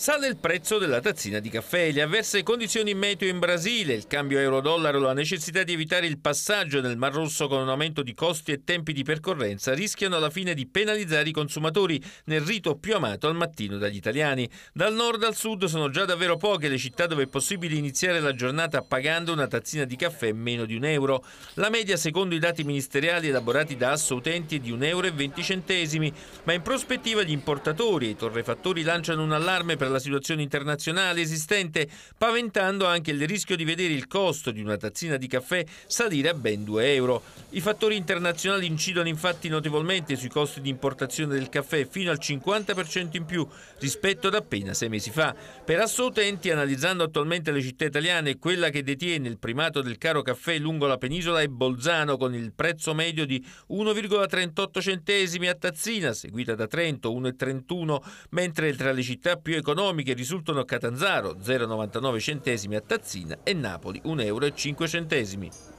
Sale il prezzo della tazzina di caffè, le avverse condizioni meteo in Brasile, il cambio euro-dollaro, la necessità di evitare il passaggio nel Mar Rosso con un aumento di costi e tempi di percorrenza rischiano alla fine di penalizzare i consumatori nel rito più amato al mattino dagli italiani. Dal nord al sud sono già davvero poche le città dove è possibile iniziare la giornata pagando una tazzina di caffè meno di un euro. La media secondo i dati ministeriali elaborati da Asso Utenti è di 1,20 euro, ma in prospettiva gli importatori e i torrefattori lanciano un allarme per la situazione internazionale esistente, paventando anche il rischio di vedere il costo di una tazzina di caffè salire a ben 2 euro. I fattori internazionali incidono infatti notevolmente sui costi di importazione del caffè fino al 50% in più rispetto ad appena sei mesi fa. Per Assotenti, analizzando attualmente le città italiane, quella che detiene il primato del caro caffè lungo la penisola è Bolzano con il prezzo medio di 1,38 centesimi a tazzina, seguita da Trento 1,31, mentre tra le città più economiche economi risultano a Catanzaro 0,99 centesimi a Tazzina e Napoli 1,05 euro.